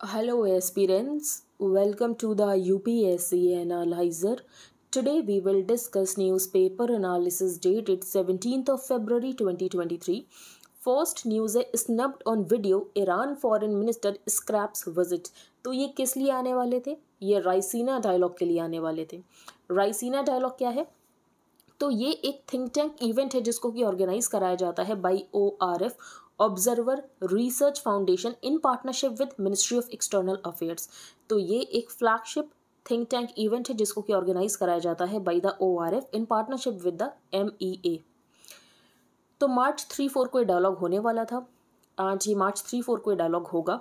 Hello aspirants, welcome to the UPSC Analyzer. Today we will discuss newspaper analysis dated 17th of February 2023. First news है snubbed on video Iran foreign minister scraps visit. तो ये किस लिए आने वाले थे ये राइसीना डायलॉग के लिए आने वाले थे राइसीना डायलॉग क्या है तो ये एक थिंक टैंक इवेंट है जिसको कि ऑर्गेनाइज कराया जाता है by O R F observer research foundation in partnership with ministry of external affairs तो ये एक फ्लैगशिप थिंक टैंक इवेंट है जिसको कि ऑर्गेनाइज कराया जाता है by the O R F in partnership with the M E A तो मार्च थ्री फोर को ये डायलॉग होने वाला था आज ये मार्च थ्री फोर को ये डायलॉग होगा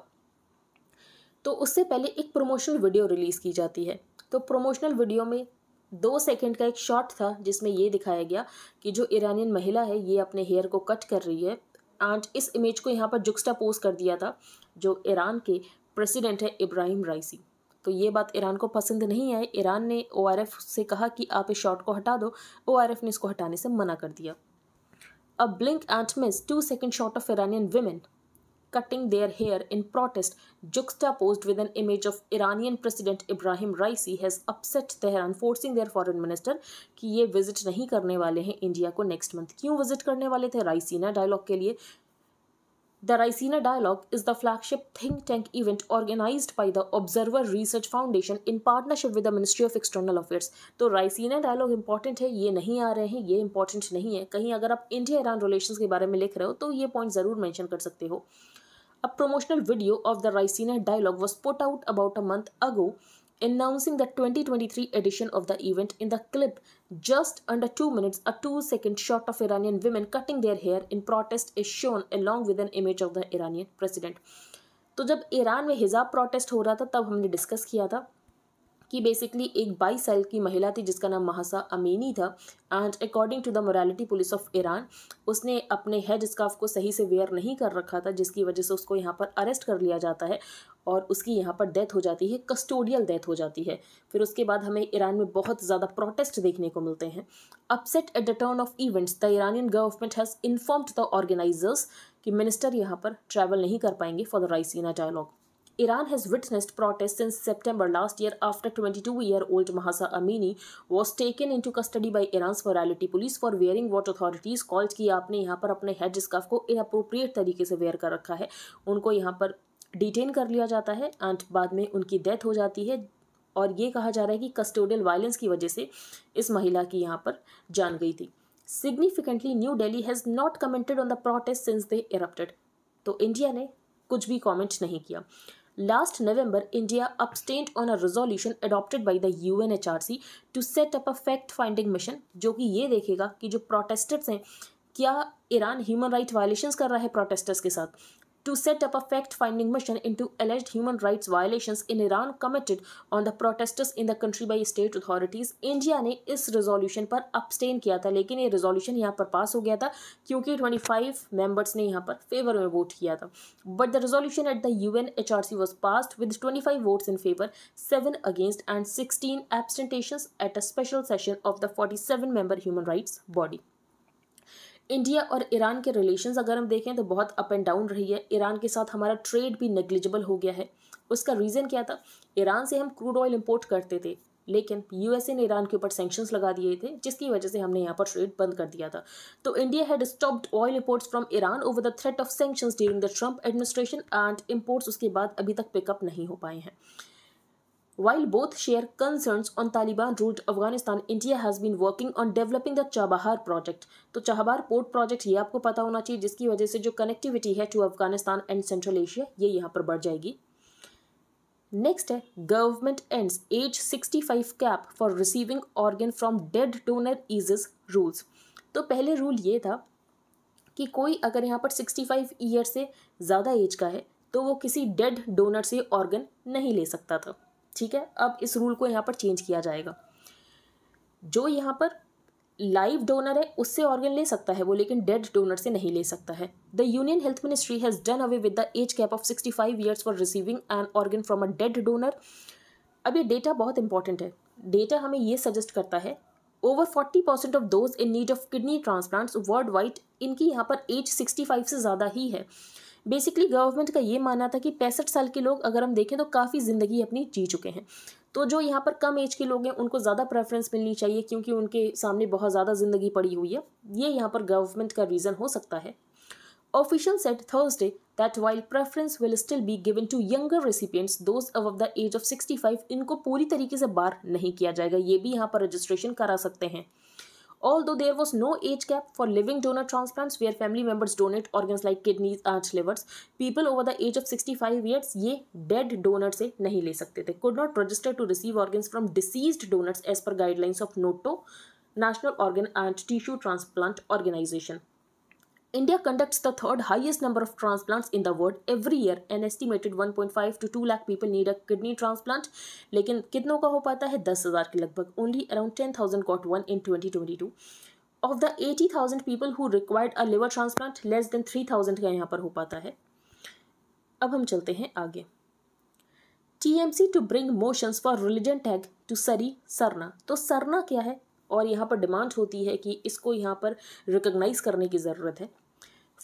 तो उससे पहले एक प्रमोशनल वीडियो रिलीज़ की जाती है तो प्रमोशनल वीडियो में दो सेकंड का एक शॉट था जिसमें ये दिखाया गया कि जो ईरानियन महिला है ये अपने हेयर को कट कर रही है एंड इस इमेज को यहाँ पर जुक्स्टा पोज कर दिया था जो ईरान के प्रेसिडेंट है इब्राहिम राइसी तो ये बात ईरान को पसंद नहीं आई ईरान ने ओ से कहा कि आप इस शॉट को हटा दो ओ ने इसको हटाने से मना कर दिया अब blink and miss two second shot of Iranian women cutting their hair in protest, juxtaposed with an image of Iranian President Ibrahim Raisi, has upset Tehran, forcing their foreign minister ki ye visit nahi karne wale वाले India ko next month month visit karne wale वाले Raisi na dialogue ke liye The Raisina Dialogue is the flagship think tank event organized by the Observer Research Foundation in partnership with the Ministry of External Affairs. तो Raisina Dialogue important है ये नहीं आ रहे हैं ये important नहीं है कहीं अगर आप इंडिया ईरान रिलेशंस के बारे में लिख रहे हो तो ये पॉइंट ज़रूर मेंशन कर सकते हो A promotional video of the Raisina dialogue was put out about a month ago announcing the 2023 edition of the event in the clip just under 2 minutes a 2 second shot of iranian women cutting their hair in protest is shown along with an image of the iranian president तो जब Iran में हिजाब protest हो रहा था तब हमने discuss किया था कि बेसिकली एक बाईस साल की महिला थी जिसका नाम महासा अमीनी था and according to the morality police of Iran उसने अपने हेड स्काफ को सही से वेयर नहीं कर रखा था जिसकी वजह से उसको यहाँ पर अरेस्ट कर लिया जाता है और उसकी यहाँ पर डेथ हो जाती है कस्टोडियल डेथ हो जाती है फिर उसके बाद हमें ईरान में बहुत ज़्यादा प्रोटेस्ट देखने को मिलते हैं upset at the turn of events the Iranian government has informed the organisers कि मिनिस्टर यहाँ पर ट्रैवल नहीं कर पाएंगे for the Raisina dialogue Iran has witnessed protests since September last year after 22 year old Mahsa Amini was taken into custody by Iran's morality police for wearing what authorities called कि आपने यहाँ पर अपने हेड स्कार्फ को inappropriate तरीके से where कर रखा है उनको यहाँ पर डिटेन कर लिया जाता है एंड बाद में उनकी डेथ हो जाती है और ये कहा जा रहा है कि कस्टोडियल वायलेंस की वजह से इस महिला की यहाँ पर जान गई थी significantly New Delhi has not commented on the protest since they erupted तो इंडिया ने कुछ भी कमेंट नहीं किया Last November, India abstained on a resolution adopted by the UNHRC to set up a fact finding mission jo ki ye dekhega ki jo protesters hain kya iran human right violations kar raha hai protesters ke sath to set up a fact-finding mission into alleged human rights violations in Iran committed on the protesters in the country by state authorities. India ने इस resolution पर abstain किया था लेकिन ये resolution यहाँ पर पास हो गया था क्योंकि 25 members ने यहाँ पर favor में vote किया था But the resolution at the UNHRC was passed with 25 votes in favor, 7 against and 16 abstentions at a special session of the 47 member human rights body. India और ईरान के रिलेशंस अगर हम देखें तो बहुत अप एंड डाउन रही है Iran के साथ हमारा ट्रेड भी नेग्लिजिबल हो गया है उसका रीज़न क्या था ईरान से हम क्रूड ऑयल इम्पोर्ट करते थे लेकिन यूएसए ने ईरान के ऊपर सेंक्शन लगा दिए थे जिसकी वजह से हमने यहाँ पर ट्रेड बंद कर दिया था तो India had stopped oil imports from Iran over the threat of sanctions during the Trump administration and imports उसके बाद अभी तक पिकअप नहीं हो पाए हैं While both share concerns on Taliban-ruled Afghanistan, India has been working on developing the Chabahar project. तो Chabahar port project ये आपको पता होना चाहिए जिसकी वजह से जो कनेक्टिविटी है to Afghanistan and Central Asia ये यहाँ पर बढ़ जाएगी नेक्स्ट है government ends age 65 cap for receiving organ from dead donor eases rules तो पहले रूल ये था कि कोई अगर यहाँ पर 65 ईयर से ज़्यादा एज का है तो वो किसी डेड डोनर से ऑर्गन नहीं ले सकता था ठीक है अब इस रूल को यहाँ पर चेंज किया जाएगा जो यहाँ पर लाइव डोनर है उससे ऑर्गन ले सकता है वो लेकिन डेड डोनर से नहीं ले सकता है the union health ministry has done away with the age cap of sixty five years for receiving an organ from a dead donor अब ये डेटा बहुत इंपॉर्टेंट है डेटा हमें ये सजेस्ट करता है over forty percent of those in need of kidney transplants worldwide इनकी यहाँ पर एज सिक्सटी फाइव से ज़्यादा ही है बेसिकली गवर्नमेंट का ये मानना था कि पैंसठ साल के लोग अगर हम देखें तो काफ़ी ज़िंदगी अपनी जी चुके हैं तो जो यहाँ पर कम एज के लोग हैं उनको ज़्यादा प्रेफरेंस मिलनी चाहिए क्योंकि उनके सामने बहुत ज़्यादा ज़िंदगी पड़ी हुई है ये यहाँ पर गवर्नमेंट का रीज़न हो सकता है said Thursday that while preference will still be given to younger recipients those those the age of sixty five इनको पूरी तरीके से बार नहीं किया जाएगा ये भी यहाँ पर रजिस्ट्रेशन करा सकते हैं Although there was no age gap for living donor transplants where family members donate organs like kidneys, arch livers, people over the age of 65 years, ye dead donors nahi le sakte the. Could not register to receive organs from deceased donors as per guidelines of NOTO, National Organ and Tissue Transplant Organization. India conducts the third highest number of transplants in the world every year. An estimated 1.5 to 2 lakh people need a kidney transplant. लेकिन कितनों का हो पाता है दस हज़ार के लगभग only around ten thousand got one in twenty twenty two of the eighty thousand people who required a liver transplant less than three thousand का यहाँ पर हो पाता है अब हम चलते हैं आगे T M C to bring motions for religion tag to सरी सरना तो सरना क्या है और यहाँ पर डिमांड होती है कि इसको यहाँ पर रिकोगनाइज करने की ज़रूरत है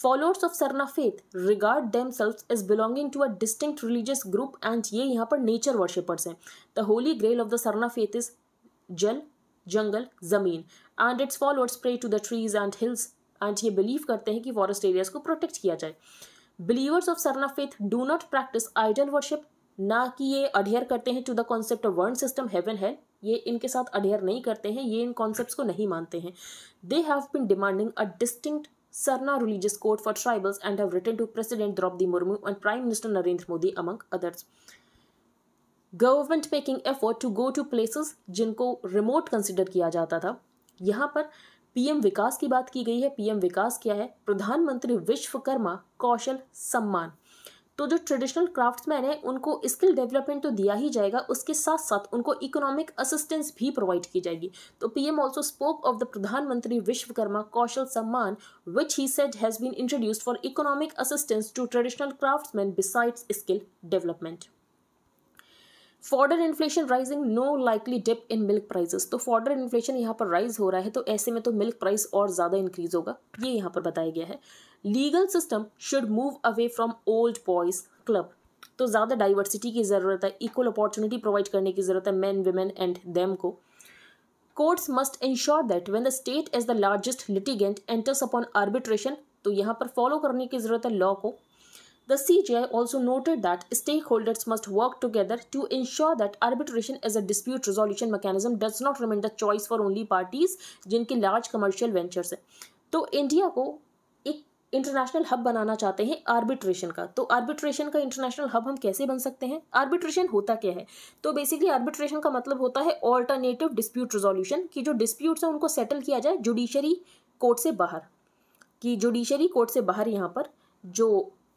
followers of Sarna faith regard themselves is belonging to a distinct religious group and ये यहाँ पर नेचर वर्शिपर्स हैं the holy grail of the Sarna faith is jal jangal zameen and its followers pray to the trees and hills and ये believe करते हैं कि forest areas को protect किया जाए believers of Sarna faith do not practice idol worship ना कि ये अडेयर करते हैं to the concept of world system heaven है ये इनके साथ अडेयर नहीं करते हैं ये इन कॉन्सेप्ट को नहीं मानते हैं they have been demanding a distinct Sarna religious code for tribals and have written to President Droupadi Murmu and Prime Minister Narendra Modi among others government making effort to go to places जिनको रिमोट कंसिडर किया जाता था यहाँ पर पीएम विकास की बात की गई है पीएम विकास क्या है प्रधानमंत्री विश्वकर्मा कौशल सम्मान तो जो ट्रेडिशनल क्राफ्ट्समैन है उनको स्किल डेवलपमेंट तो दिया ही जाएगा उसके साथ साथ उनको इकोनॉमिक असिस्टेंस भी प्रोवाइड की जाएगी तो PM also spoke of the Pradhan Mantri Vishwakarma Kaushal Samman which he said has been introduced for economic assistance to traditional craftsmen besides skill development fodder inflation rising no likely dip in milk prices तो fodder inflation यहाँ पर rise हो रहा है तो ऐसे में तो मिल्क प्राइस और ज़्यादा इंक्रीज होगा ये यहाँ पर बताया गया है legal system should move away from old boys club तो ज़्यादा डाइवर्सिटी की ज़रूरत है इक्वल अपॉर्चुनिटी प्रोवाइड करने की ज़रूरत है मैन वेमेन एंड देम को courts must ensure that when the state is the largest litigant enters upon arbitration तो यहाँ पर फॉलो करने की ज़रूरत है लॉ को The CJI also noted that stakeholders must work together to ensure that arbitration as a dispute resolution mechanism does not remain the choice for only parties जिनके large commercial ventures हैं तो India को एक international hub बनाना चाहते हैं arbitration का तो arbitration का इंटरनेशनल हब हम कैसे बन सकते हैं आर्बिट्रेशन होता क्या है तो बेसिकली आर्बिट्रेशन का मतलब होता है ऑल्टरनेटिव डिस्प्यूट रिजोल्यूशन कि जो डिस्प्यूट्स हैं उनको सेटल किया जाए जुडिशरी कोर्ट से बाहर कि जुडिशरी कोर्ट से बाहर यहाँ पर जो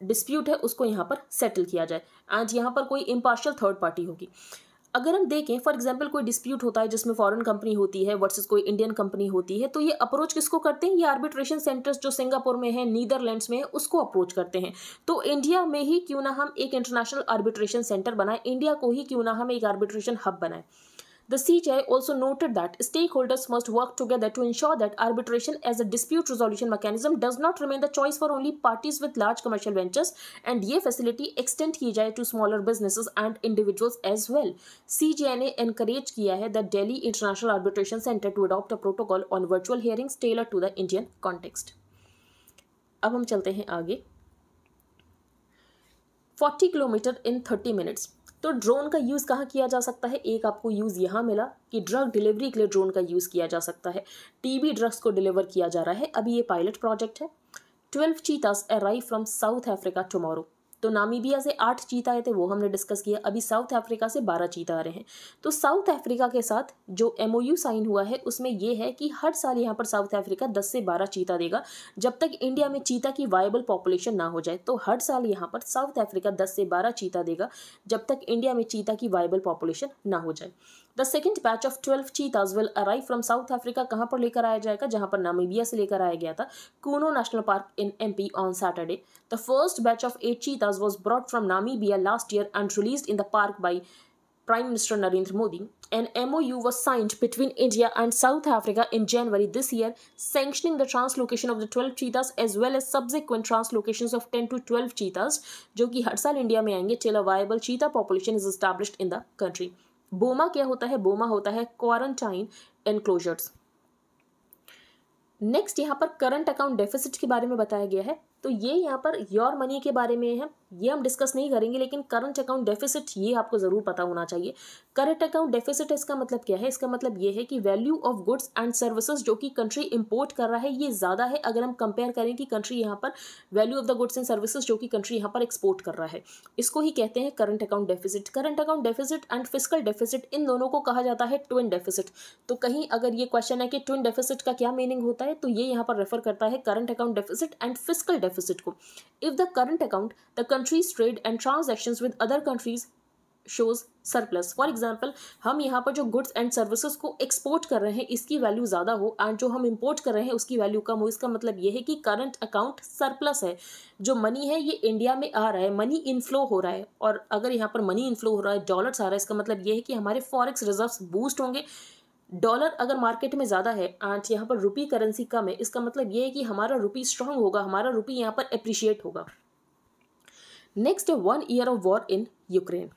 डिस्प्यूट है उसको यहाँ पर सेटल किया जाए एंड यहाँ पर कोई इम्पार्शल थर्ड पार्टी होगी अगर हम देखें फॉर एग्जाम्पल कोई डिस्प्यूट होता है जिसमें फॉरेन कंपनी होती है वर्सेस कोई इंडियन कंपनी होती है तो ये अप्रोच किसको करते हैं ये आर्बिट्रेशन सेंटर्स जो सिंगापुर में है नीदरलैंड्स में है उसको अप्रोच करते हैं तो इंडिया में ही क्यों ना हम एक इंटरनेशनल आर्बिट्रेशन सेंटर बनाए इंडिया को ही क्यों ना हम एक आर्बिट्रेशन हब बनाएं The CJI also noted that stakeholders must work together to ensure that arbitration as a dispute resolution mechanism does not remain the choice for only parties with large commercial ventures and the facility extend की जाए to smaller businesses and individuals as well. CJI ने encourage किया है the Delhi International Arbitration Center to adopt a protocol on virtual hearings tailored to the Indian context. अब हम चलते हैं आगे 40 km in 30 minutes. तो ड्रोन का यूज़ कहाँ किया जा सकता है एक आपको यूज़ यहाँ मिला कि ड्रग डिलीवरी के लिए ड्रोन का यूज़ किया जा सकता है टीबी ड्रग्स को डिलीवर किया जा रहा है अभी ये पायलट प्रोजेक्ट है twelve cheetahs arrive from South Africa tomorrow तो नामीबिया से आठ चीता आए थे वो हमने डिस्कस किया अभी साउथ अफ्रीका से बारह चीता आ रहे हैं तो साउथ अफ्रीका के साथ जो एम साइन हुआ है उसमें यह है कि हर साल यहाँ पर साउथ अफ्रीका दस से बारह चीता देगा जब तक इंडिया में चीता की वायबल पॉपुलेशन ना हो जाए तो हर साल यहाँ पर साउथ अफ्रीका दस से बारह चीता देगा जब तक इंडिया में चीता की वायबल पॉपुलेशन ना हो जाए the second batch of twelve cheetahs will arrive from South Africa कहाँ पर लेकर आया जाएगा जहाँ पर नामीबिया से लेकर आया गया था Kuno National Park in MP on Saturday the first batch of eight cheetah cheetahs was brought from Namibia last year and released in the park by Prime Minister Narendra Modi. An MOU was signed between India and South Africa in January this year, sanctioning the translocation of the 12 cheetahs as well as subsequent translocations of 10 to 12 cheetahs, जो कि हर साल India में आएंगे till a viable cheetah population is established in the country. Boma क्या होता है Boma होता है quarantine enclosures. नेक्स्ट यहाँ पर करंट अकाउंट डेफिसिट के बारे में बताया गया है तो ये यहाँ पर योर मनी के बारे में है ये हम डिस्कस नहीं करेंगे लेकिन करंट अकाउंट डेफिसिट ये आपको ज़रूर पता होना चाहिए करंट अकाउंट डेफिसिट इसका मतलब क्या है इसका मतलब ये है कि value of goods and services जो कि कंट्री इंपोर्ट कर रहा है ये ज़्यादा है अगर हम कंपेयर करें कि कंट्री यहाँ पर value of the goods and services जो कि कंट्री यहाँ पर एक्सपोर्ट कर रहा है इसको ही कहते हैं current account deficit current account deficit and fiscal deficit इन दोनों को कहा जाता है ट्विन डेफिसिट तो कहीं अगर ये क्वेश्चन है कि ट्विन डेफिसिट का क्या मीनिंग होता है तो ये यहाँ पर रेफर करता है current account deficit and fiscal deficit को if the current account the country's trade and transaction with other countries shows surplus for example हम यहाँ पर जो गुड्स एंड सर्विसेज को एक्सपोर्ट कर रहे हैं इसकी वैल्यू ज़्यादा हो एंड जो हम इम्पोर्ट कर रहे हैं उसकी वैल्यू कम हो इसका मतलब ये है कि करंट अकाउंट सरप्लस है जो मनी है ये इंडिया में आ रहा है मनी इनफ्लो हो रहा है और अगर यहाँ पर मनी इनफ्लो हो रहा है डॉलर्स आ रहा है इसका मतलब ये है कि हमारे फॉरेक्स रिजर्व बूस्ट होंगे डॉलर अगर मार्केट में ज़्यादा है एंड यहाँ पर रुपी करेंसी कम है इसका मतलब ये है कि हमारा रुपी स्ट्रांग होगा हमारा रुपी यहाँ पर अप्रिशिएट होगा Next, one year of war in Ukraine.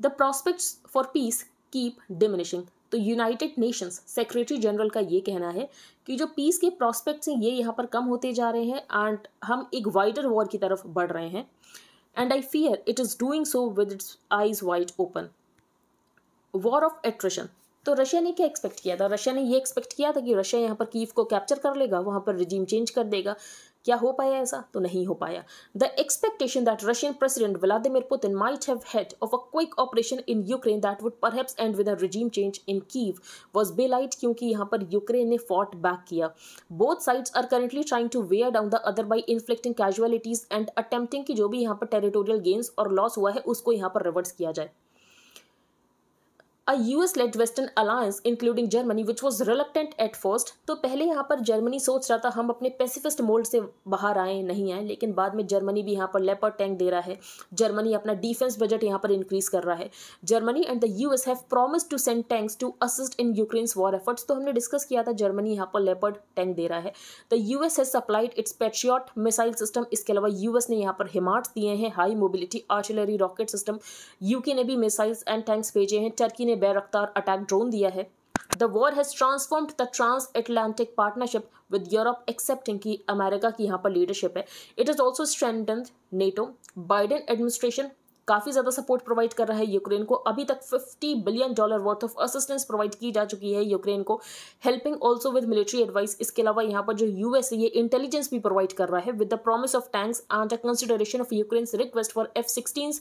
The prospects for peace keep diminishing. तो यूनाइटेड नेशंस सेक्रेटरी जनरल का ये कहना है कि जो पीस के प्रॉस्पेक्ट्स हैं ये यहाँ पर कम होते जा रहे हैं एंड हम एक वाइडर वॉर की तरफ बढ़ रहे हैं and I fear it is doing so with its eyes wide open war of attrition तो रशिया ने क्या एक्सपेक्ट किया था रशिया ने ये एक्सपेक्ट किया था कि रशिया यहाँ पर कीव को कैप्चर कर लेगा वहाँ पर रिजीम चेंज कर देगा क्या हो पाया ऐसा तो नहीं हो पाया the expectation that Russian president Vladimir Putin might have head off a quick operation in Ukraine that would perhaps end with a regime change in Kyiv was belied क्योंकि यहां पर यूक्रेन ने फॉट बैक किया both sides are currently trying to wear down the other by inflicting casualties and attempting की जो भी यहाँ पर टेरिटोरियल गेन्स और लॉस हुआ है उसको यहाँ पर रिवर्स किया जाए a US led Western alliance, including Germany, which was reluctant at first. तो पहले यहाँ पर जर्मनी सोच रहा था हम अपने पेसिफिस्ट मोल्ड से बाहर आए नहीं आए लेकिन बाद में जर्मनी भी यहाँ पर लेपर टैंक दे रहा है जर्मनी अपना डिफेंस बजट यहाँ पर इंक्रीज कर रहा है Germany and the US have promise to send tanks to assist in Ukraine war efforts तो हमने डिस्कस किया था जर्मनी यहाँ पर लेपर्ड टैंक दे रहा है the US has supplied its Patriot missile system इसके अलावा यूएस ने यहाँ पर हिमाट्स दिए हैं high mobility artillery rocket system UK ने भी मिसाइल्स एंड टैंक्स भेजे हैं टर्की ने बेरफ्तार अटैक ड्रोन दिया है the war has transformed the transatlantic partnership with Europe accepting की अमेरिका की यहाँ पर लीडरशिप है it is also strengthen NATO Biden administration काफ़ी ज़्यादा सपोर्ट प्रोवाइड कर रहा है यूक्रेन को अभी तक 50 billion dollar worth of assistance provide की जा चुकी है यूक्रेन को helping also with military advice इसके अलावा यहाँ पर जो यूएस है ये इंटेलिजेंस भी प्रोवाइड कर रहा है with the promise of tanks and the consideration of Ukraine request for F sixteen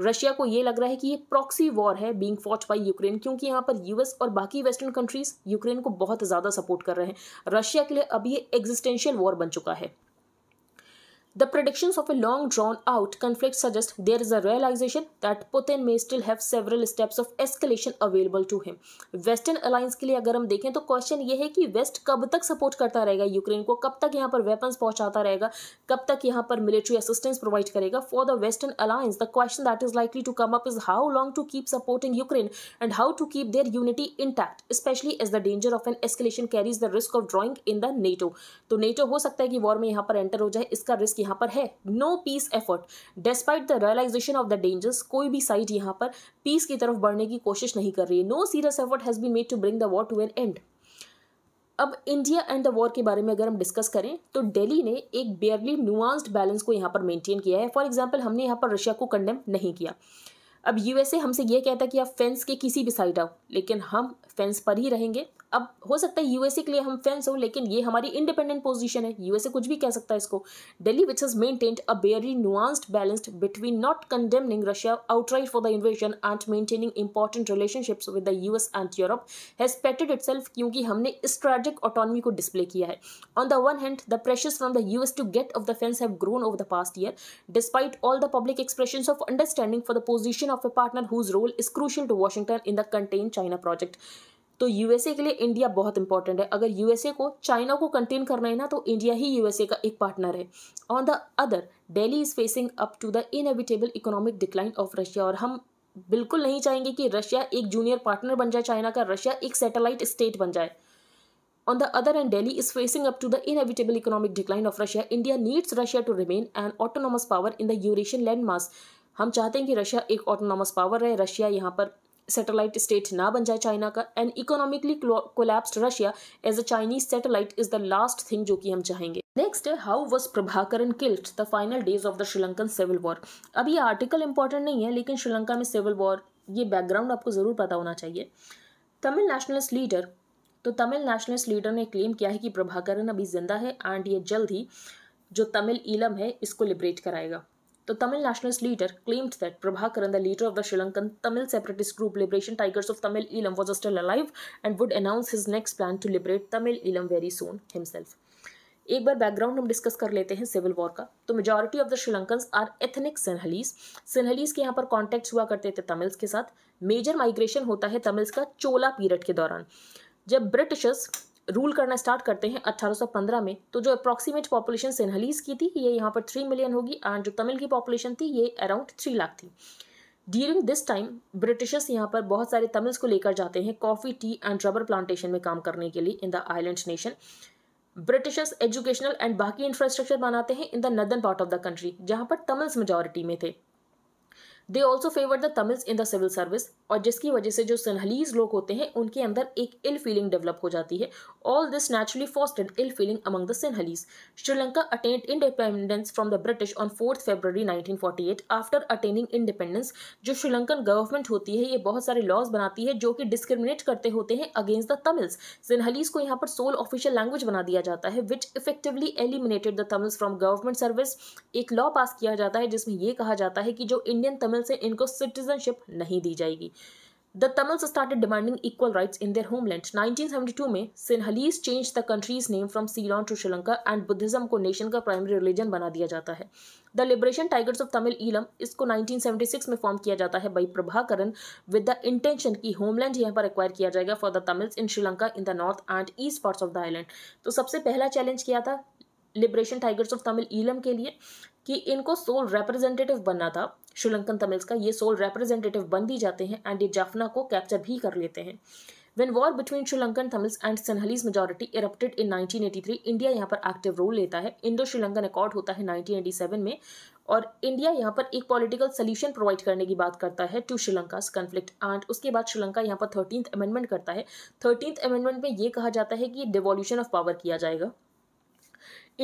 Russia को ये लग रहा है कि ये प्रॉक्सी वॉर है बीइंग फॉच बाई यूक्रेन क्योंकि यहाँ पर यूएस और बाकी वेस्टर्न कंट्रीज यूक्रेन को बहुत ज़्यादा सपोर्ट कर रहे हैं रशिया के लिए अब ये एग्जिस्टेंशियल वॉर बन चुका है The predictions of a long drawn out conflict suggest there is a realization that Putin may still have several steps of escalation available to him. Western alliance के लिए अगर हम देखें तो क्वेश्चन ये है कि West कब तक सपोर्ट करता रहेगा यूक्रेन को कब तक यहाँ पर weapons पहुंचाता रहेगा कब तक यहाँ पर मिलिट्री असिस्टेंस प्रोवाइड करेगा for the western alliance the question that is likely to come up is how long to keep supporting Ukraine and how to keep their unity intact, specially as the danger of an escalation carries the risk of drawing in the NATO तो NATO हो सकता है कि war में यहाँ पर enter हो जाए इसका रिस्क यहाँ पर है no peace effort despite the realisation of the dangers कोई भी साइड यहाँ पर पीस की तरफ बढ़ने की कोशिश नहीं कर रही है no serious effort has been made to bring the war to an end अब इंडिया एंड द वॉर के बारे में अगर हम डिस्कस करें तो दिल्ली ने एक बेयरली नुआंस्ड बैलेंस को यहाँ पर मेंटेन किया है फॉर एग्जांपल हमने यहाँ पर रशिया को कंडेम नहीं किया अब यूएसए हमसे यह कहता है कि आप फेंस के किसी भी साइड आओ लेकिन हम फेंस पर ही रहेंगे अब हो सकता है यूएसए के लिए हम फैंस हो लेकिन ये हमारी इंडिपेंडेंट पोजीशन है यूएसए कुछ भी कह सकता है इसको Delhi which has maintained a barely nuanced balanced between not condemning Russia outright for the invasion and maintaining important relationships with the US and Europe has paid it क्योंकि हमने स्ट्रेटिक ऑटोनमी को डिस्प्ले किया है on the one hand the pressures from the US to get off the fence have grown over the past year despite all the public expression of understanding for the position of a partner whose role is crucial to Washington in the contain China project तो USA के लिए India बहुत important है अगर USA को China को contain करना है ना तो इंडिया ही यूएसए का एक पार्टनर है on the other Delhi is facing up to the inevitable economic decline of Russia और हम बिल्कुल नहीं चाहेंगे कि रशिया एक जूनियर पार्टनर बन जाए चाइना का रशिया एक सैटेलाइट स्टेट बन जाए On the other hand, Delhi is facing up to the economic decline of Russia India needs Russia to remain an autonomous power in the Eurasian land landmass. हम चाहते हैं कि Russia एक autonomous power है Russia यहाँ पर satellite state ना बन जाए चाइना का and economically collapse Russia as a Chinese satellite is the last thing जो कि हम चाहेंगे नेक्स्ट है how was Prabhakaran killed the final days of the Sri Lankan civil war अब ये आर्टिकल इंपॉर्टेंट नहीं है लेकिन श्रीलंका में सिविल वॉर ये बैकग्राउंड आपको ज़रूर पता होना चाहिए तमिल नेशनलिस्ट लीडर तो तमिल नेशनलिस्ट लीडर ने क्लेम किया है कि प्रभाकरन अभी जिंदा है एंड ये जल्द ही जो तमिल ईलम है इसको लिबरेट कराएगा तो Tamil nationalist leader claimed that Prabhakaran the leader of the Sri Lankan Tamil separatist group Liberation Tigers of Tamil Eelam was still alive and would announce his next plan to liberate Tamil Eelam very soon himself एक बार बैकग्राउंड हम डिस्कस कर लेते हैं सिविल वॉर का तो majority of the Sri Lankan are ethnic Sinhalese Sinhalese के यहाँ पर कॉन्टैक्ट हुआ करते थे तमिल्स के साथ मेजर माइग्रेशन होता है तमिल्स का चोला पीरियड के दौरान जब ब्रिटिशर्स रूल करना स्टार्ट करते हैं 1815 में तो जो अप्रॉक्सीमेट पॉपुलेशन सिन्हलीज की थी ये यहाँ पर थ्री मिलियन होगी एंड जो तमिल की पॉपुलेशन थी ये अराउंड थ्री लाख थी ड्यूरिंग दिस टाइम ब्रिटिशर्स यहाँ पर बहुत सारे तमिल्स को लेकर जाते हैं coffee tea and rubber plantation में काम करने के लिए in the island nation Britishers educational and बाकी इंफ्रास्ट्रक्चर बनाते हैं in the northern part of the country जहाँ पर तमिल्स मेजोरिटी में थे they also favour the Tamils in the civil service और जिसकी वजह से जो सनहलीज लोग होते हैं उनके अंदर एक इल फीलिंग डेवलप हो जाती है all this naturally fostered ill feeling among the Sinhalese Sri Lanka attained independence from the British on fourth February 1948 after attaining independence जो श्रीलंकन गवर्नमेंट होती है ये बहुत सारे लॉज बनाती है जो कि डिस्क्रिमिनेट करते होते हैं अगेंस्ट द तमिल्स सिनहलीज को यहाँ पर सोल ऑफिशियल लैंग्वेज बना दिया जाता है which effectively eliminated the Tamils from government service एक लॉ पास किया जाता है जिसमें यह कहा जाता है कि जो इंडियन तमिल ट्रिब्यूनल से इनको सिटीजनशिप नहीं दी जाएगी The Tamils started demanding equal rights in their homeland. 1972 में Sinhalese change the country's name from Ceylon to Sri Lanka and Buddhism को नेशन का प्राइमरी रिलीजन बना दिया जाता है the Liberation Tigers of Tamil Eelam इसको 1976 में फॉर्म किया जाता है by Prabhakaran with the intention की होमलैंड यहाँ पर एक्वायर किया जाएगा for the Tamils in Sri Lanka in the north and east parts of the island तो सबसे पहला चैलेंज किया था liberation Tigers of Tamil Eelam के लिए कि इनको सोल रिप्रेजेंटेटिव बनना था श्रीलंकन तमिल्स का ये सोल रिप्रेजेंटेटिव बन भी जाते हैं एंड ये जाफना को कैप्चर भी कर लेते हैं When war between Sri Lankan Tamils and and Sinhalese in erupted 1983, India यहाँ पर एक्टिव रोल लेता है इंडो श्रीलंकन अकॉर्ड होता है 1987 में और इंडिया यहाँ पर एक पॉलिटिकल सोल्यूशन प्रोवाइड करने की बात करता है टू श्रीलंका कन्फ्लिक्ट एंड उसके बाद श्रीलंका यहाँ पर थर्टीन अमेंडमेंट करता है थर्टीन अमेंडमेंट में ये कहा जाता है कि डिवोल्यूशन ऑफ पावर किया जाएगा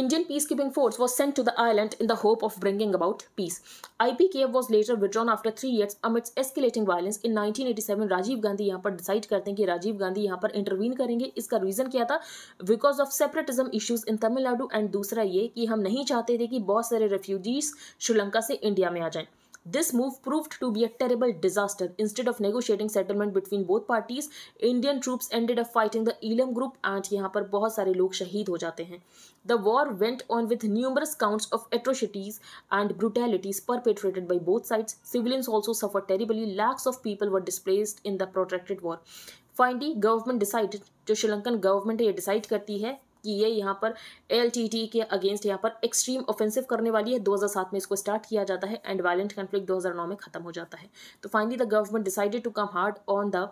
Indian peacekeeping force was sent to the island in the hope of bringing about peace. IPKF was later withdrawn after three years amidst escalating violence. In 1987 Rajiv Gandhi यहाँ पर decide करते हैं कि Rajiv Gandhi यहाँ पर intervene करेंगे इसका reason क्या था Because of separatism issues in Tamil Nadu and दूसरा ये कि हम नहीं चाहते थे कि बहुत सारे refugees श्रीलंका से इंडिया में आ जाएं This move proved to be a terrible disaster. Instead of negotiating settlement between both parties, Indian troops ended up fighting the Elam group and yahan par bahut sare log shaheed ho jate hain The war went on with numerous counts of atrocities and brutalities perpetrated by both sides. Civilians also suffered terribly. Lakhs of people were displaced in the protracted war. Finally government decided जो Sri Lankan government है ये decide करती है कि ये यहाँ पर L के अगेंस्ट यहाँ पर एक्सट्रीम ऑफेंसिव करने वाली है 2007 में इसको स्टार्ट किया जाता है एंड वायलेंट कन्फ्लिक्ट 2009 में खत्म हो जाता है तो finally the government decided to come hard on the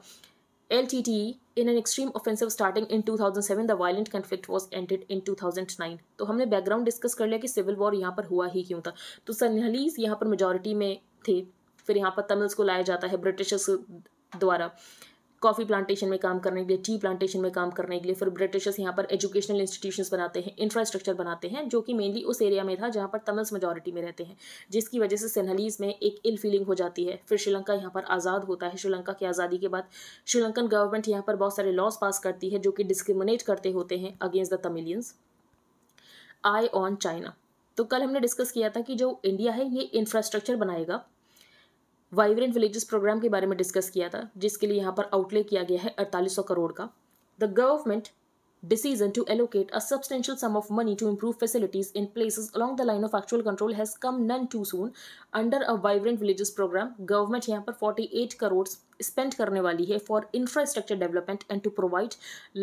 L in an extreme offensive starting in 2007 the violent conflict was ended in 2009 तो हमने बैकग्राउंड डिस्कस कर लिया कि सिविल वॉर यहाँ पर हुआ ही क्यों था तो सनहलीज यहाँ पर मेजोरिटी में थे फिर यहाँ पर तमिल्स को लाया जाता है ब्रिटिशर्स द्वारा कॉफ़ी प्लांटेशन में काम करने के लिए टी प्लांटेशन में काम करने के लिए फिर ब्रिटिशर्स यहाँ पर एजुकेशनल इंस्टीट्यूशंस बनाते हैं इंफ्रास्ट्रक्चर बनाते हैं जो कि मेनली उस एरिया में था जहाँ पर तमिल्स मेजोरिटी में रहते हैं जिसकी वजह से सिन्हलीज़ में एक इल फीलिंग हो जाती है फिर श्रीलंका यहाँ पर आज़ाद होता है श्रीलंका की आज़ादी के बाद श्रीलंकन गवर्नमेंट यहाँ पर बहुत सारे लॉज पास करती है जो कि डिस्क्रिमिनेट करते होते हैं against the Tamilians eye on China तो कल हमने डिस्कस किया था कि जो इंडिया है ये इंफ्रास्ट्रक्चर बनाएगा वाइब्रेंट विलेजेस प्रोग्राम के बारे में डिस्कस किया था जिसके लिए यहाँ पर आउटले किया गया है 4800 करोड़ का the government decision to allocate a substantial sum of money to improve facilities in places along the line of actual control has come none too soon under a vibrant villages programme government यहाँ पर forty eight crore spend करने वाली है for infrastructure development and to provide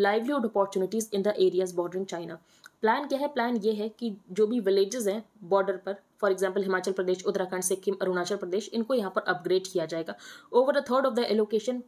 livelihood opportunities in the areas bordering China plan क्या है plan ये है कि जो भी विलेजेस हैं बॉर्डर पर फॉर एग्जाम्पल हिमाचल प्रदेश उत्तराखंड सिक्किम अरुणाचल प्रदेश इनको यहाँ पर अपग्रेड किया जाएगा over the third of the allocation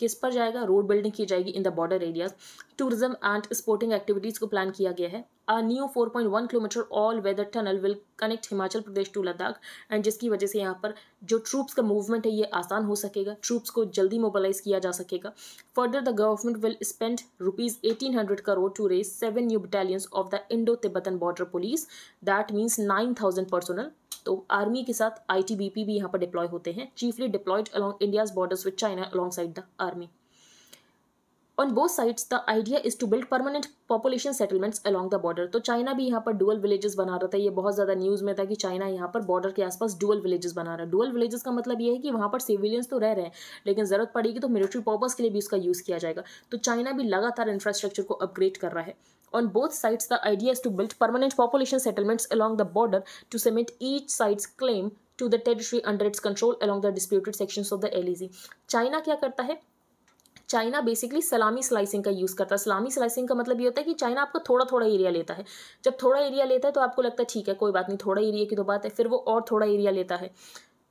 किस पर जाएगा रोड बिल्डिंग की जाएगी in the border areas tourism and sporting activities को प्लान किया गया है a new 4.1 kilometre all weather tunnel will connect Himachal Pradesh to Ladakh and जिसकी वजह से यहाँ पर जो ट्रूप्स का मूवमेंट है ये आसान हो सकेगा ट्रूप्स को जल्दी मोबालाइज किया जा सकेगा further the government will spend rupees eighteen hundred crore to raise seven new battalions of the Indo Tibetan border police that means nine thousand personnel तो आर्मी के साथ आई टी बी पी भी यहाँ पर डिप्लॉय होते हैं chiefly deployed along India's borders with China alongside the army on both sides the idea is to build permanent population settlements along the border तो China भी यहाँ पर dual villages बना रहा था ये बहुत ज़्यादा न्यूज़ में था कि चाइना यहाँ पर बॉर्डर के आसपास डुअल विलेजेस बना रहा है डुअल विलेजेस का मतलब ये है कि वहाँ पर सिविलियंस तो रह रहे हैं लेकिन ज़रूरत पड़ेगी तो मिलिट्री पर्पज़ के लिए भी उसका यूज़ किया जाएगा तो चाइना भी लगातार इंफ्रास्ट्रक्चर को अपग्रेड कर रहा है on both sides the idea is to build permanent population settlements along the border to cement each sides claim to the territory under its control along the disputed sections of the LAC China क्या करता है China basically salami slicing का use करता है सलामी slicing का मतलब ये होता है कि चाइना आपका थोड़ा थोड़ा एरिया लेता है जब थोड़ा एरिया लेता है तो आपको लगता है ठीक है कोई बात नहीं थोड़ा एरिया की तो बात है फिर वो और थोड़ा एरिया लेता है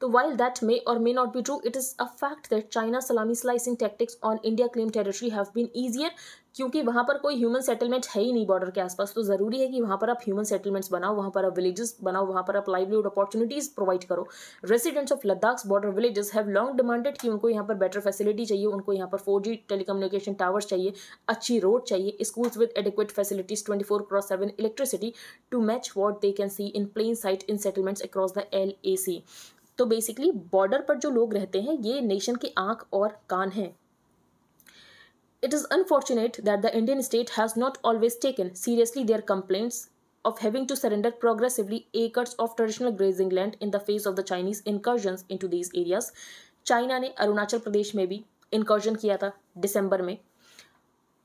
तो वाइल दैट मे और may not be true it is a fact that China salami slicing tactics on India claim territory have been easier क्योंकि वहाँ पर कोई ह्यूमन सेटलमेंट है ही नहीं बॉर्डर के आसपास तो ज़रूरी है कि वहाँ पर आप ह्यूमन सेटलमेंट्स बनाओ वहाँ पर आप विलेजेस बनाओ वहाँ पर आप लाइवलीहुड अपॉर्चुनिटीज़ प्रोवाइड करो residents of Ladakh border villages have long demanded कि उनको यहाँ पर बेटर फैसिलिटी चाहिए उनको यहाँ पर फोर जी टेलीकम्युनिकेशन टावर्स चाहिए अच्छी रोड चाहिए schools with adequate facilities twenty four cross seven electricity to match what they can see in plain sight in settlements across the L A C तो basically border पर जो लोग रहते हैं ये नेशन की आंख और कान हैं It is unfortunate that the Indian state has not always taken seriously their complaints of having to surrender progressively acres of traditional grazing land in the face of the Chinese incursions into these areas. China ने अरुणाचल प्रदेश में भी incursion किया था दिसंबर में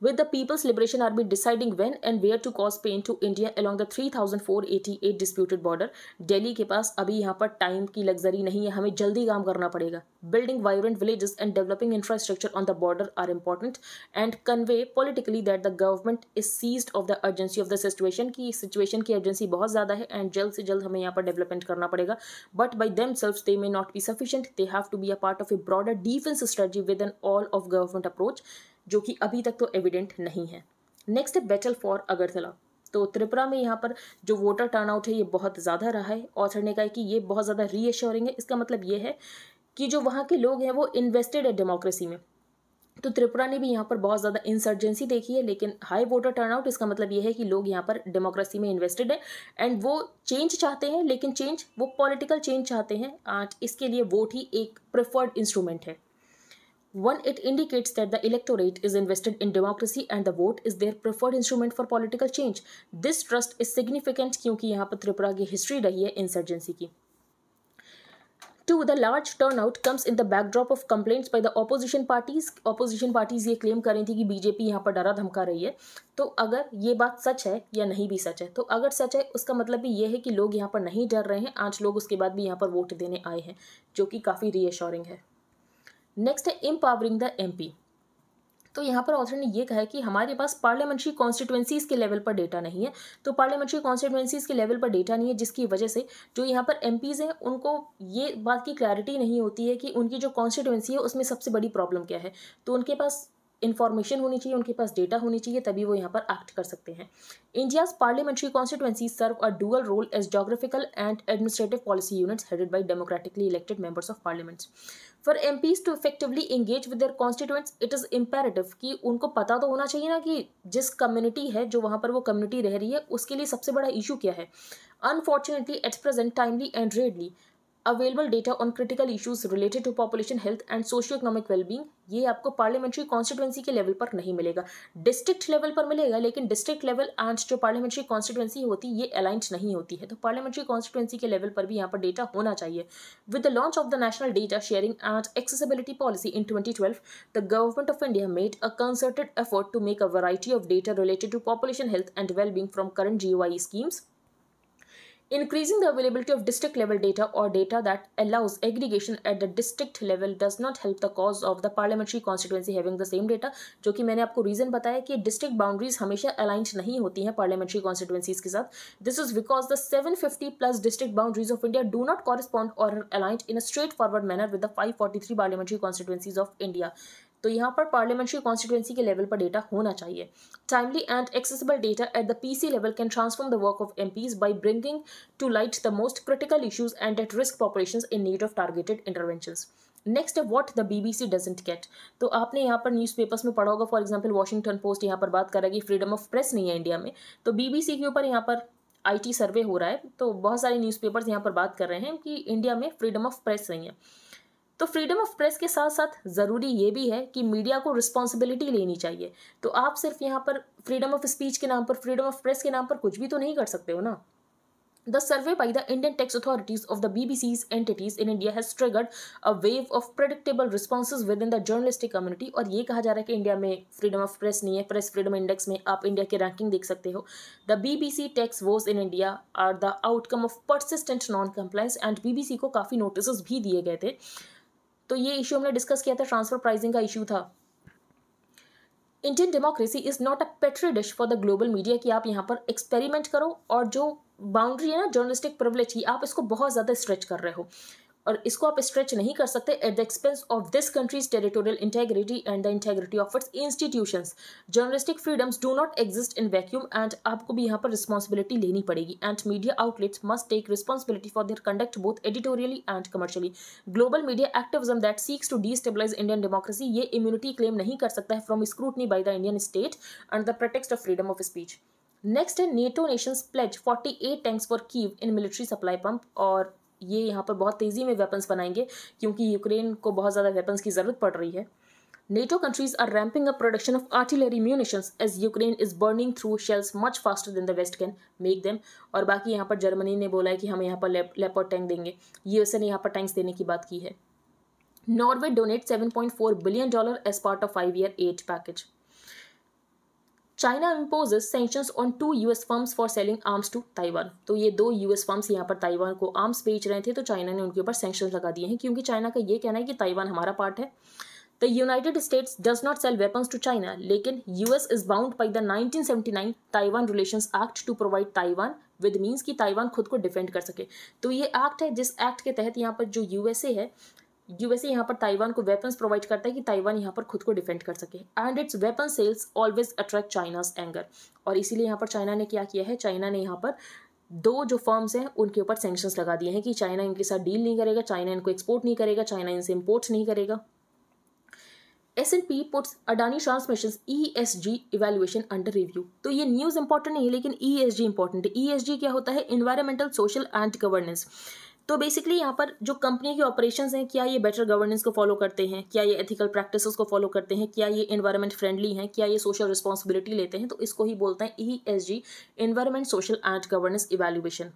with the People's Liberation Army deciding when and where to cause pain to India along the 3488 disputed border. Delhi के पास अभी यहाँ पर टाइम की लग्जरी नहीं है हमें जल्दी काम करना पड़ेगा building vibrant villages and developing infrastructure on the border are important and convey politically that the government is seized of the urgency of the situation की सिचुएशन की अर्जेंसी बहुत ज़्यादा है एंड जल्द से जल्द हमें यहाँ पर डेवलपमेंट करना पड़ेगा but by them self they may not be sufficient they have to be a part of a broader defence strategy with an all of government approach जो कि अभी तक तो एविडेंट नहीं है नेक्स्ट है बैटल फॉर अगरतला तो त्रिपुरा में यहाँ पर जो वोटर टर्नआउट है ये बहुत ज़्यादा रहा है ऑथर ने कहा कि ये बहुत ज़्यादा रीएश्योरिंग है इसका मतलब ये है कि जो वहाँ के लोग हैं वो इन्वेस्टेड है डेमोक्रेसी में तो त्रिपुरा ने भी यहाँ पर बहुत ज़्यादा इंसर्जेंसी देखी है लेकिन हाई वोटर टर्नआउट इसका मतलब यह है कि लोग यहाँ पर डेमोक्रेसी में इन्वेस्टेड है एंड वो चेंज चाहते हैं लेकिन चेंज वो पॉलिटिकल चेंज चाहते हैं आज इसके लिए वोट ही एक प्रेफर्ड इंस्ट्रूमेंट है One, it indicates that the electorate is invested in democracy and the vote is their preferred instrument for political change. This trust is significant क्योंकि यहाँ पर त्रिपुरा की हिस्ट्री रही है इंसर्जेंसी की to the large turnout comes in the backdrop of complaints by the opposition parties opposition parties ये claim कर रही थी कि बीजेपी यहाँ पर डरा धमका रही है तो अगर ये बात सच है या नहीं भी सच है तो अगर सच है उसका मतलब भी ये है कि लोग यहाँ पर नहीं डर रहे हैं आज लोग उसके बाद भी यहाँ पर वोट देने आए हैं जो कि काफ़ी रीअश्योरिंग है नेक्स्ट है एम्पावरिंग द एमपी तो यहाँ पर ऑथर ने ये कहा है कि हमारे पास पार्लियामेंट्री कॉन्स्टिट्यूंसीज़ के लेवल पर डेटा नहीं है तो पार्लियामेंट्री कॉन्स्टिट्यूंसीज़ के लेवल पर डेटा नहीं है जिसकी वजह से जो यहाँ पर एम हैं उनको ये बात की क्लैरिटी नहीं होती है कि उनकी जो कॉन्स्टिट्यूंसी है उसमें सबसे बड़ी प्रॉब्लम क्या है तो उनके पास इन्फॉर्मेशन होनी चाहिए उनके पास डेटा होनी चाहिए तभी वो यहाँ पर एक्ट कर सकते हैं India's parliamentary constituency serve a dual role as geographical and administrative policy units headed by democratically elected members of parliaments for them to effectively engage with their constituents it is imperative कि उनको पता तो होना चाहिए ना कि जिस community है जो वहाँ पर वो कम्युनिटी रह रही है उसके लिए सबसे बड़ा इशू क्या है unfortunately at present timely and readily available data on critical issues related to population health and socio economic wellbeing ये आपको पार्लियामेंट्री कॉन्स्टिट्यूंसी के लेवल पर नहीं मिलेगा डिस्ट्रिक्ट लेवल पर मिलेगा लेकिन डिस्ट्रिक्ट लेवल एंड जो पार्लियामेंट्री कॉन्स्टिट्यूंसी होती है ये अलाइंट नहीं होती है तो पार्लियामेंट्री कॉन्स्टिट्यूंसी के लेवल पर भी यहाँ पर डेटा होना चाहिए with the launch of the national data sharing and accessibility policy in twenty twelve the government of India made a concerted effort to make a variety of data related to population health and wellbeing from current जी schemes Increasing the availability of district level data or data that allows aggregation at the district level does not help the cause of the parliamentary constituency having the same data jo ki maine aapko reason bataya ki district boundaries hamesha aligned nahi hoti hain parliamentary constituencies ke sath this is because the 750 plus district boundaries of india do not correspond or aligned in a straightforward manner with the 543 parliamentary constituencies of india तो यहाँ पर parliamentary constituency के level पर data होना चाहिए timely and accessible data at the PC level can transform the work of MPs by bringing to light the most critical issues and at risk population in need of targeted intervention next है what the B B C doesn't get तो आपने यहाँ पर newspapers में पढ़ा होगा for example Washington post यहाँ पर बात है कि फ्रीडम ऑफ प्रेस नहीं है इंडिया में तो बी बी सी के ऊपर यहाँ पर आईटी सर्वे हो रहा है तो बहुत सारे न्यूज़पेपर्स यहाँ पर बात कर रहे हैं कि इंडिया में फ्रीडम ऑफ प्रेस नहीं है तो फ्रीडम ऑफ प्रेस के साथ साथ ज़रूरी ये भी है कि मीडिया को रिस्पॉन्सिबिलिटी लेनी चाहिए तो आप सिर्फ यहाँ पर फ्रीडम ऑफ स्पीच के नाम पर फ्रीडम ऑफ प्रेस के नाम पर कुछ भी तो नहीं कर सकते हो ना the Indian tax authorities of the B B C's entities in India has has a wave of of predictable within the journalistic community और ये कहा जा रहा है कि इंडिया में फ्रीडम ऑफ प्रेस नहीं है प्रेस फ्रीडम इंडेक्स में आप इंडिया की रैंकिंग देख सकते हो the B B C tax woes in India are the outcome of persistent non compliance and B B C को काफ़ी नोटिस भी दिए गए थे तो ये इशू हमने डिस्कस किया था ट्रांसफर प्राइसिंग का इशू था Indian democracy is not a petri dish for the global media कि आप यहाँ पर एक्सपेरिमेंट करो और जो बाउंड्री है ना जर्नलिस्टिक प्रिवलेज की आप इसको बहुत ज़्यादा स्ट्रेच कर रहे हो और इसको आप स्ट्रेच नहीं कर सकते at the expense of this country's territorial integrity and the integrity of its institutions journalistic freedoms do not exist in vacuum and आपको भी यहाँ पर रिस्पॉन्सिबिलिटी लेनी पड़ेगी and media outlets must take responsibility for their conduct both editorially and commercially global media activism that seeks to destabilise Indian democracy ये immunity claim नहीं कर सकता है from scrutiny by the Indian state and the protect of freedom of speech next है NATO nations pledge 48 tanks for Kyiv in military supply pump और ये यहाँ पर बहुत तेज़ी में वेपन्स बनाएंगे क्योंकि यूक्रेन को बहुत ज़्यादा वेपन्स की ज़रूरत पड़ रही है NATO countries are ramping up production of artillery munitions as Ukraine is burning through shells much faster than the West can make them और बाकी यहाँ पर जर्मनी ने बोला है कि हम यहाँ पर लेपर टैंक देंगे यूएसए ने यहाँ पर टैंक्स देने की बात की है Norway donate seven point four billion dollar as part of five year aid package China imposes sanctions on two US firms for selling arms to Taiwan तो ये दो यूएस फर्म्स यहाँ पर ताइवान को आर्म्स बेच रहे थे तो चाइना ने उनके ऊपर सेंक्शन लगा दिए हैं क्योंकि चाइना का ये कहना है कि ताइवान हमारा पार्ट है The United States does not sell weapons to China, लेकिन US is bound by the 1979 Taiwan Relations Act to provide Taiwan with means कि ताइवान खुद को डिफेंड कर सके तो ये एक्ट है जिस एक्ट के तहत यहाँ पर जो यूएसए है यूएसए यहाँ पर ताइवान को वेपन्स प्रोवाइड करता है कि ताइवान यहाँ पर खुद को डिफेंड कर सके and its weapon sales always attract China's anger और इसीलिए यहाँ पर चाइना ने क्या किया है चाइना ने यहाँ पर दो जो फर्म्स हैं उनके ऊपर सेंक्शंस लगा दिए हैं कि चाइना इनके साथ डील नहीं करेगा चाइना इनको एक्सपोर्ट नहीं करेगा चाइना इनसे इम्पोर्ट नहीं करेगा S and P puts Adani transmission E S G evaluation under review तो ये न्यूज़ इंपॉर्टेंट नहीं है लेकिन ई एस जी इंपॉर्टेंट है ई एस जी क्या होता है इन्वायरमेंटल सोशल एंड गवर्नेंस तो बेसिकली यहाँ पर जो कंपनी के ऑपरेशन हैं क्या ये बेटर गवर्नेंस को फॉलो करते हैं क्या ये एथिकल प्रैक्टिस को फॉलो करते हैं क्या ये इन्वायरमेंट फ्रेंडली हैं क्या ये सोशल रिस्पॉन्सिबिलिटी लेते हैं तो इसको ही बोलते हैं E S G environment social and governance evaluation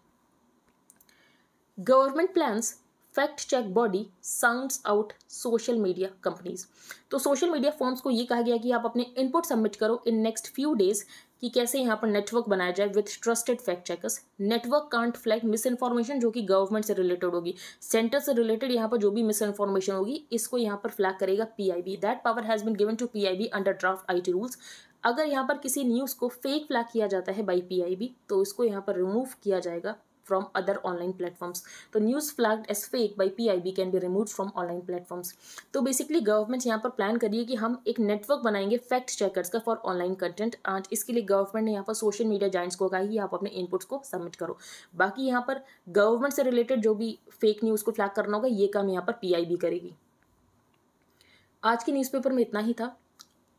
government plans fact check body sounds out social media companies तो सोशल मीडिया फॉर्म्स को ये कहा गया कि आप अपने इनपुट सबमिट करो इन नेक्स्ट फ्यू डेज कि कैसे यहाँ पर नेटवर्क बनाया जाए with trusted fact checkers network can't flag misinformation जो कि गवर्नमेंट से रिलेटेड होगी सेंटर से रिलेटेड यहाँ पर जो भी मिस इन्फॉर्मेशन होगी इसको यहाँ पर फ्लैग करेगा PIB that power has been given to PIB under draft IT rules अगर यहाँ पर किसी न्यूज़ को फेक फ्लैग किया जाता है बाई बी तो इसको यहाँ पर रिमूव किया जाएगा from other online platforms. The तो news flagged as fake by PIB can be removed from online platforms. तो बेसिकली गवर्नमेंट यहाँ पर प्लान करिए कि हम एक नेटवर्क बनाएंगे फैक्ट चेकर्स का फॉर ऑनलाइन कंटेंट आज इसके लिए गवर्नमेंट ने यहाँ पर सोशल मीडिया जाइंट्स को कहा कि आप अपने इनपुट्स को सबमिट करो बाकी यहाँ पर गवर्नमेंट से रिलेटेड जो भी फेक न्यूज़ को फ्लैग करना होगा ये काम यहाँ पर पीआईबी करेगी आज के न्यूज़पेपर में इतना ही था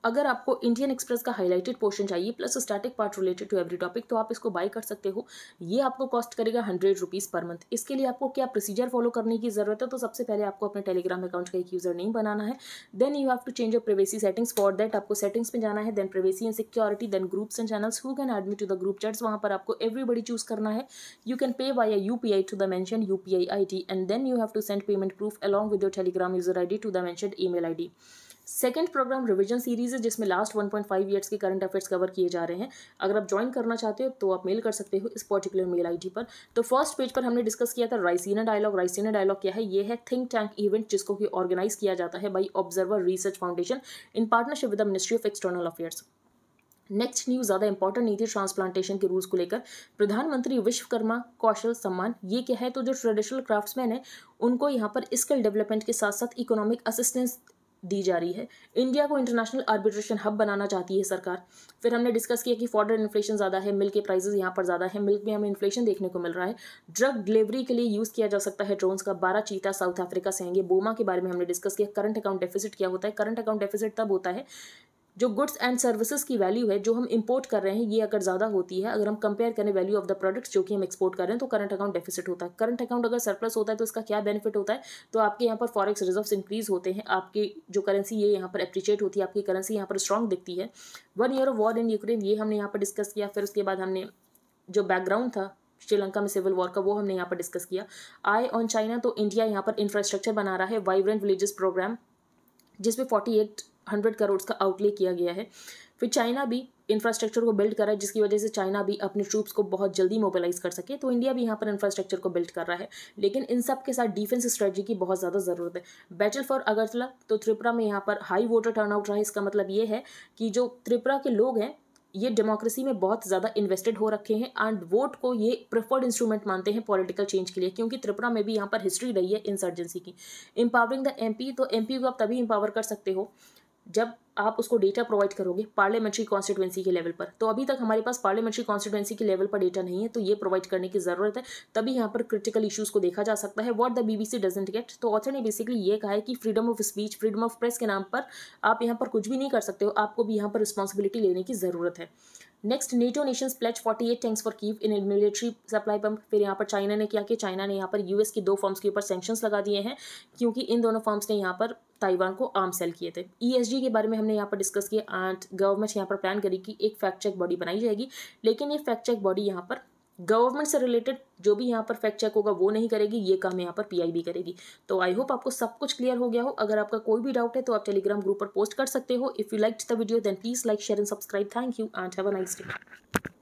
अगर आपको इंडियन एक्सप्रेस का हाईलाइटेड पोर्शन चाहिए plus static part related to every topic तो आप इसको बाय कर सकते हो ये आपको कॉस्ट करेगा हंड्रेड रुपीज़ पर मंथ इसके लिए आपको क्या प्रोसीजर फॉलो करने की ज़रूरत है तो सबसे पहले आपको अपने टेलीग्राम अकाउंट का एक यूज़र नहीं बनाना है then you have to change your privacy settings for that आपको सेटिंग्स में जाना है then privacy and security then groups and channels who can admit to the group chats वहाँ पर आपको एवरीबडी चूज करना है you can pay via U P I to the mentioned U P I I D and then you have to send payment proof along with your Telegram user I D to the mentioned email I D second programme revision series है जिसमें last 1.5 point years के current affairs cover किए जा रहे हैं अगर आप join करना चाहते हो तो आप मेल कर सकते हो इस पर्टिकुलर मेल आईडी पर तो फर्स्ट पेज पर हमने डिस्कस किया था राइसीना डायलॉग राइसीना डायलॉग क्या है ये है थिंक टैंक इवेंट जिसको कि ऑर्गेनाइज किया जाता है by Observer research foundation in partnership with the Ministry of external Affairs next news ज़्यादा इंपॉर्टेंट नहीं थी ट्रांसप्लांटेशन के रूल्स को लेकर प्रधानमंत्री विश्वकर्मा कौशल सम्मान ये क्या है तो जो ट्रेडिशनल क्राफ्ट्समैन है उनको यहाँ पर स्किल डेवलपमेंट के साथ साथ इकोनॉमिक असिस्टेंस दी जा रही है इंडिया को इंटरनेशनल आर्बिट्रेशन हब बनाना चाहती है सरकार फिर हमने डिस्कस किया कि फॉर्डर इन्फ्लेशन ज़्यादा है मिल्क के प्राइजेज यहाँ पर ज़्यादा है मिल्क में हमें इन्फ्लेशन देखने को मिल रहा है ड्रग डिलीवरी के लिए यूज़ किया जा सकता है ड्रोन्स का बारह चीता साउथ अफ्रीका से आएंगे बोमा के बारे में हमने डिस्कस किया करंट अकाउंट डेफिसिट क्या होता है करंट अकाउंट डेफिसिट तब होता है जो गुड्स एंड सर्विसेज की वैल्यू है जो हम इंपोर्ट कर रहे हैं ये अगर ज़्यादा होती है अगर हम कंपेयर करें वैल्यू ऑफ द प्रोडक्ट्स जो कि हम एक्सपोर्ट कर रहे हैं तो करंट अकाउंट डेफिसिट होता है करंट अकाउंट अगर सरप्लस होता है तो इसका क्या बेनिफिट होता है तो आपके यहाँ पर फॉरेक्स रिजर्व इंक्रीज होते हैं आपकी जो करेंसी ये यहाँ पर अप्रिशिएट होती है आपकी करेंसी यहाँ पर स्ट्रॉन्ग दिखती है one year of war in Ukraine ये हमने यहाँ पर डिस्कस किया फिर उसके बाद हमने जो बैकग्राउंड था श्रीलंका में सिविल वॉर का वो हमने यहाँ पर डिस्कस किया आई ऑन चाइना तो इंडिया यहाँ पर इंफ्रास्ट्रक्चर बना रहा है वाइब्रेंट विलेजेस प्रोग्राम जिसमें फोर्टी एट हंड्रेड करोड़ का आउटले किया गया है फिर चाइना भी इंफ्रास्ट्रक्चर को बिल्ड कर रहा है जिसकी वजह से चाइना भी अपने ट्रूप्स को बहुत जल्दी मोबिलाइज कर सके तो इंडिया भी यहाँ पर इंफ्रास्ट्रक्चर को बिल्ड कर रहा है लेकिन इन सब के साथ डिफेंस स्ट्रेटजी की बहुत ज़्यादा ज़रूरत है बैटल फॉर अगरतला तो त्रिपुरा में यहाँ पर हाई वोटर टर्नआउट रहा इसका मतलब ये है कि जो त्रिपुरा के लोग हैं ये डेमोक्रेसी में बहुत ज़्यादा इन्वेस्टेड हो रखे हैं एंड वोट को ये प्रेफर्ड इंस्ट्रूमेंट मानते हैं पॉलिटिकल चेंज के लिए क्योंकि त्रिपुरा में भी यहाँ पर हिस्ट्री रही है इंसर्जेंसी की एम्पावरिंग द एमपी तो एमपी को आप तभी एम्पावर कर सकते हो जब आप उसको डेटा प्रोवाइड करोगे पार्लियामेंट्री कॉन्स्टिट्यूंसी के लेवल पर तो अभी तक हमारे पास पार्लियामेंट्री कॉन्स्टिट्यूंसी के लेवल पर डेटा नहीं है तो ये प्रोवाइड करने की ज़रूरत है तभी यहाँ पर क्रिटिकल इश्यूज़ को देखा जा सकता है what the BBC doesn't get तो ऑथर ने बेसिकली ये कहा है कि freedom of speech freedom of press के नाम पर आप यहाँ पर कुछ भी नहीं कर सकते हो आपको भी यहाँ पर रिस्पॉन्सिबिलिटी लेने की ज़रूरत है next NATO nations pledge 48 tanks for Kyiv in military supply pump फिर यहाँ पर चाइना ने किया कि चाइना ने यहाँ पर यूएस की दो फॉर्म्स के ऊपर सेंक्शंस लगा दिए हैं क्योंकि इन दोनों फॉर्म्स ने यहाँ पर ताइवान को आर्म सेल किए थे ईएसजी e के बारे में हमने यहाँ पर डिस्कस किया एंड गवर्नमेंट यहाँ पर प्लान करी कि एक फैक्ट चेक बॉडी बनाई जाएगी लेकिन ये फैक्ट चेक बॉडी यहाँ पर गवर्नमेंट से रिलेटेड जो भी यहाँ पर फैक्ट चेक होगा वो नहीं करेगी ये काम यहाँ पर पीआईबी करेगी तो आई होप आपको सब कुछ क्लियर हो गया हो अगर आपका कोई भी डाउट है तो आप टेलीग्राम ग्रुप पर पोस्ट कर सकते हो if you like the video then please like share and subscribe thank you and have a nice day